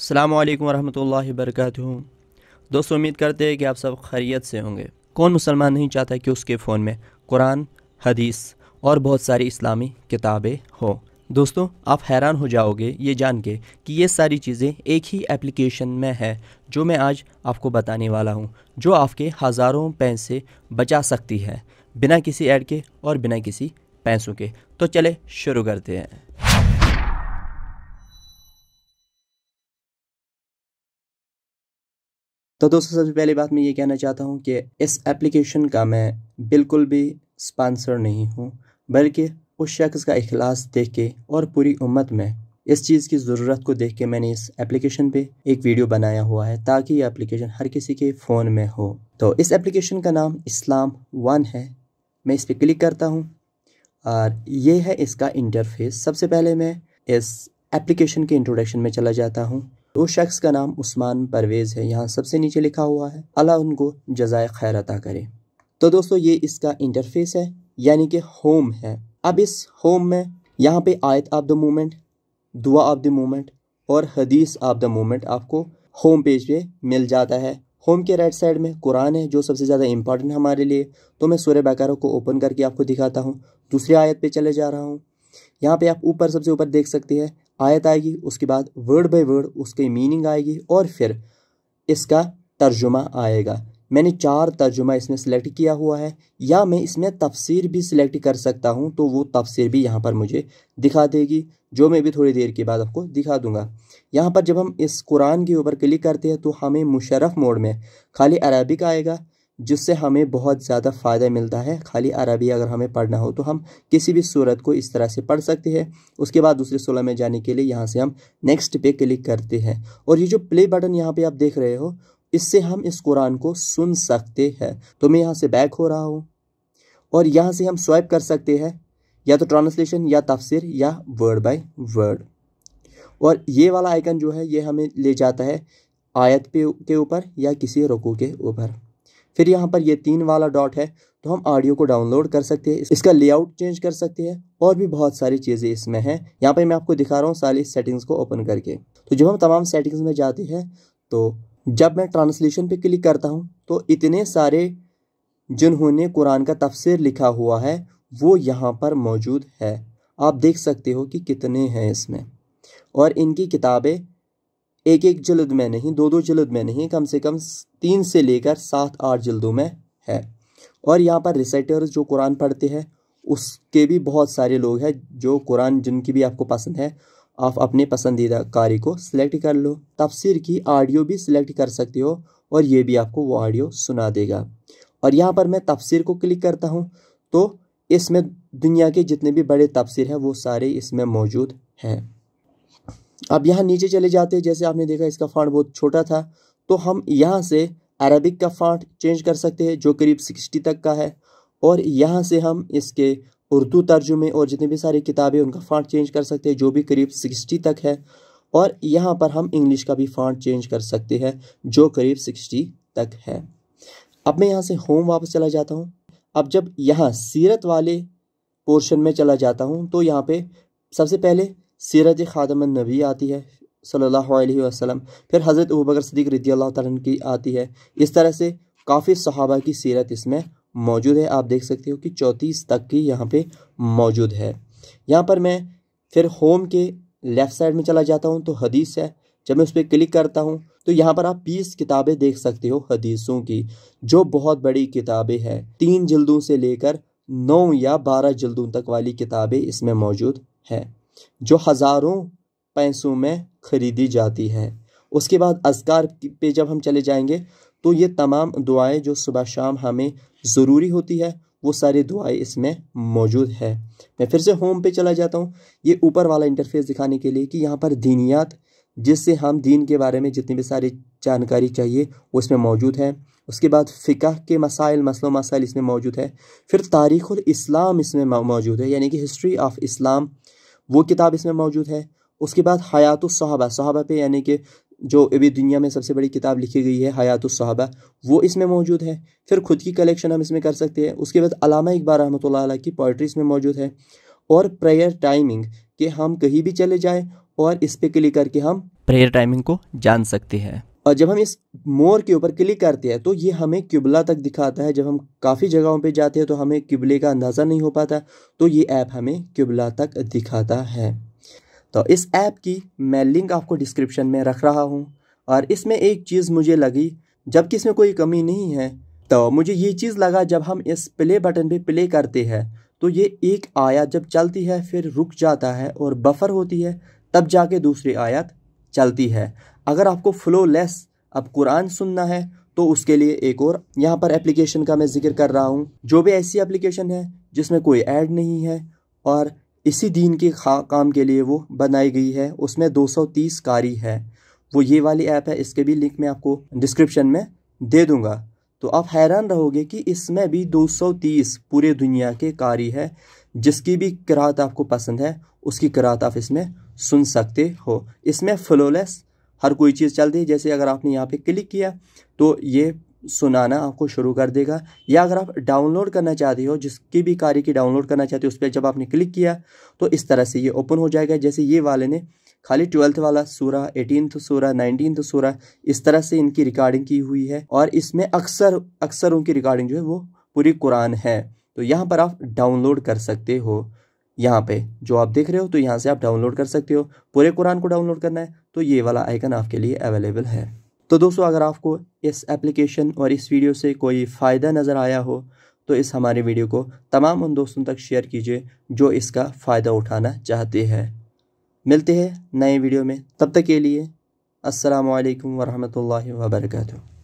अल्लाम वरहमल वरक दोस्तों उम्मीद करते हैं कि आप सब खैरियत से होंगे कौन मुसलमान नहीं चाहता कि उसके फ़ोन में कुरान हदीस और बहुत सारी इस्लामी किताबें हों दोस्तों आप हैरान हो जाओगे ये जान के कि ये सारी चीज़ें एक ही एप्लीकेशन में है जो मैं आज आपको बताने वाला हूँ जो आपके हज़ारों पैसे बचा सकती है बिना किसी ऐड के और बिना किसी पैसों के तो चले शुरू करते हैं तो दोस्तों सबसे पहली बात मैं ये कहना चाहता हूँ कि इस एप्लीकेशन का मैं बिल्कुल भी स्पॉन्सर नहीं हूँ बल्कि उस शख्स का अखलास देख के और पूरी उम्मत में इस चीज़ की ज़रूरत को देख के मैंने इस एप्लीकेशन पे एक वीडियो बनाया हुआ है ताकि ये एप्लीकेशन हर किसी के फ़ोन में हो तो इस एप्लीकेशन का नाम इस्लाम वन है मैं इस पर क्लिक करता हूँ और ये है इसका इंटरफेस सबसे पहले मैं इस एप्लीकेशन के इंट्रोडक्शन में चला जाता हूँ तो उस शख्स का नाम उस्मान परवेज़ है यहाँ सबसे नीचे लिखा हुआ है अल्लाह उनको जजाय खैर अता करे तो दोस्तों ये इसका इंटरफेस है यानी कि होम है अब इस होम में यहाँ पे आयत ऑफ द मोमेंट दुआ ऑफ द मोमेंट और हदीस ऑफ द मोमेंट आपको होम पेज पे मिल जाता है होम के राइट साइड में कुरान है जो सबसे ज़्यादा इंपॉर्टेंट हमारे लिए तो मैं सूर्य बकारों को ओपन करके आपको दिखाता हूँ दूसरी आयत पे चले जा रहा हूँ यहाँ पे आप ऊपर सबसे ऊपर देख सकते हैं आयत आएगी उसके बाद वर्ड बाय वर्ड उसकी मीनिंग आएगी और फिर इसका तर्जुमा आएगा मैंने चार तर्जुमा इसमें सेलेक्ट किया हुआ है या मैं इसमें तफसीर भी सिलेक्ट कर सकता हूँ तो वो तफसीर भी यहाँ पर मुझे दिखा देगी जो मैं भी थोड़ी देर के बाद आपको दिखा दूंगा यहाँ पर जब हम इस कुरान के ऊपर क्लिक करते हैं तो हमें मुशरफ मोड में खाली अरबिक आएगा जिससे हमें बहुत ज़्यादा फ़ायदा मिलता है खाली अरबी अगर हमें पढ़ना हो तो हम किसी भी सूरत को इस तरह से पढ़ सकते हैं उसके बाद दूसरे सोलह में जाने के लिए यहाँ से हम नेक्स्ट पे क्लिक करते हैं और ये जो प्ले बटन यहाँ पे आप देख रहे हो इससे हम इस कुरान को सुन सकते हैं तो मैं यहाँ से बैक हो रहा हूँ और यहाँ से हम स्वाइप कर सकते हैं या तो ट्रांसलेशन या तफसर या वर्ड बाई वर्ड और ये वाला आइकन जो है ये हमें ले जाता है आयत पे के ऊपर या किसी रुकू के ऊपर फिर यहाँ पर ये तीन वाला डॉट है तो हम ऑडियो को डाउनलोड कर सकते हैं इसका लेआउट चेंज कर सकते हैं और भी बहुत सारी चीज़ें इसमें हैं यहाँ पर मैं आपको दिखा रहा हूँ सारी सेटिंग्स को ओपन करके तो जब हम तमाम सेटिंग्स में जाते हैं तो जब मैं ट्रांसलेशन पर क्लिक करता हूँ तो इतने सारे जिन्होंने कुरान का तफसर लिखा हुआ है वो यहाँ पर मौजूद है आप देख सकते हो कि कितने हैं इसमें और इनकी किताबें एक एक जल्द में नहीं दो दो जल्द में नहीं कम से कम तीन से लेकर सात आठ जल्दों में है और यहाँ पर रिसाइटर्स जो कुरान पढ़ते हैं उसके भी बहुत सारे लोग हैं जो कुरान जिनकी भी आपको पसंद है आप अपने पसंदीदा कारी को सिलेक्ट कर लो तफसर की ऑडियो भी सिलेक्ट कर सकते हो और ये भी आपको वो ऑडियो सुना देगा और यहाँ पर मैं तफसर को क्लिक करता हूँ तो इसमें दुनिया के जितने भी बड़े तफसर हैं वो सारे इसमें मौजूद हैं अब यहाँ नीचे चले जाते जैसे आपने देखा इसका फांड बहुत छोटा था तो हम यहाँ से अरबिक का फांड चेंज कर सकते हैं जो करीब सिक्सटी तक का है और यहाँ से हम इसके उर्दू तर्जुमे और जितनी भी सारी किताबें उनका फॉन्ट चेंज कर सकते हैं जो भी करीब सिक्सटी तक है और यहाँ पर हम इंग्लिश का भी फांड चेंज कर सकते हैं जो करीब सिक्सटी तक है अब मैं यहाँ से होम वापस चला जाता हूँ अब जब यहाँ सीरत वाले पोर्शन में चला जाता हूँ तो यहाँ पे सबसे पहले सीरत ख़ादम नबी आती है सल्लल्लाहु अलैहि वसल्लम फिर हज़रत अबू बकर सदीक रदी अल्लाह तन की आती है इस तरह से काफ़ी सहाबा की सीरत इसमें मौजूद है आप देख सकते हो कि चौंतीस तक की यहाँ पे मौजूद है यहाँ पर मैं फिर होम के लेफ़्ट साइड में चला जाता हूँ तो हदीस है जब मैं उस पर क्लिक करता हूँ तो यहाँ पर आप बीस किताबें देख सकते हो हदीसों की जो बहुत बड़ी किताबें हैं तीन जल्दों से लेकर नौ या बारह जल्दों तक वाली किताबें इसमें मौजूद हैं जो हज़ारों पैसों में ख़रीदी जाती है उसके बाद अजगार पे जब हम चले जाएंगे तो ये तमाम दुआएं जो सुबह शाम हमें ज़रूरी होती है वो सारी दुआएं इसमें मौजूद है मैं फिर से होम पे चला जाता हूँ ये ऊपर वाला इंटरफेस दिखाने के लिए कि यहाँ पर दीनियात जिससे हम दीन के बारे में जितनी भी सारी जानकारी चाहिए वो इसमें मौजूद है उसके बाद फ़िका के मसाइल मसलों मसाइल इसमें मौजूद है फिर तारीख़ इस्लाम इसमें मौजूद है यानी कि हिस्ट्री ऑफ इस्लाम वो किताब इसमें मौजूद है उसके बाद हयात सहाबा सहाबा पे यानी कि जो अभी दुनिया में सबसे बड़ी किताब लिखी गई है हयात सहाबा वो इसमें मौजूद है फिर खुद की कलेक्शन हम इसमें कर सकते हैं उसके बाद अलामा इकबाल रहमत की पोइट्री इसमें मौजूद है और प्रेयर टाइमिंग कि हम कहीं भी चले जाएँ और इस पर क्लिक करके हम प्रेयर टाइमिंग को जान सकते हैं और जब हम इस मोर के ऊपर क्लिक करते हैं तो ये हमें किबला तक दिखाता है जब हम काफ़ी जगहों पे जाते हैं तो हमें किबले का अंदाज़ा नहीं हो पाता तो ये ऐप हमें किबला तक दिखाता है तो इस ऐप की मैं लिंक आपको डिस्क्रिप्शन में रख रहा हूँ और इसमें एक चीज़ मुझे लगी जबकि इसमें कोई कमी नहीं है तो मुझे ये चीज़ लगा जब हम इस प्ले बटन पर प्ले करते हैं तो ये एक आयात जब चलती है फिर रुक जाता है और बफर होती है तब जाके दूसरी आयात चलती है अगर आपको फ्लो लेस अब कुरान सुनना है तो उसके लिए एक और यहाँ पर एप्लीकेशन का मैं जिक्र कर रहा हूँ जो भी ऐसी एप्लीकेशन है जिसमें कोई ऐड नहीं है और इसी दीन के काम के लिए वो बनाई गई है उसमें 230 कारी है वो ये वाली ऐप है इसके भी लिंक मैं आपको डिस्क्रिप्शन में दे दूँगा तो आप हैरान रहोगे कि इसमें भी 230 पूरे दुनिया के कारी है जिसकी भी करात आपको पसंद है उसकी करात आप इसमें सुन सकते हो इसमें फ्लोलेस हर कोई चीज़ चलती है जैसे अगर आपने यहाँ पे क्लिक किया तो ये सुनाना आपको शुरू कर देगा या अगर आप डाउनलोड करना चाहते हो जिसकी भी कार्य की डाउनलोड करना चाहते हो उस पर जब आपने क्लिक किया तो इस तरह से ये ओपन हो जाएगा जैसे ये वाले ने खाली ट्वेल्थ वाला सूरा एटीनथ सूरा नाइनटीनथ सूरा इस तरह से इनकी रिकॉर्डिंग की हुई है और इसमें अक्सर अक्सर उनकी रिकॉर्डिंग जो है वो पूरी कुरान है तो यहाँ पर आप डाउनलोड कर सकते हो यहाँ पे जो आप देख रहे हो तो यहाँ से आप डाउनलोड कर सकते हो पूरे कुरान को डाउनलोड करना है तो ये वाला आइकन आपके लिए अवेलेबल है तो दोस्तों अगर आपको इस एप्लीकेशन और इस वीडियो से कोई फ़ायदा नज़र आया हो तो इस हमारे वीडियो को तमाम उन दोस्तों तक शेयर कीजिए जो इसका फ़ायदा उठाना चाहते हैं मिलते हैं नए वीडियो में तब तक के लिए असलकम वरहमल वबरकू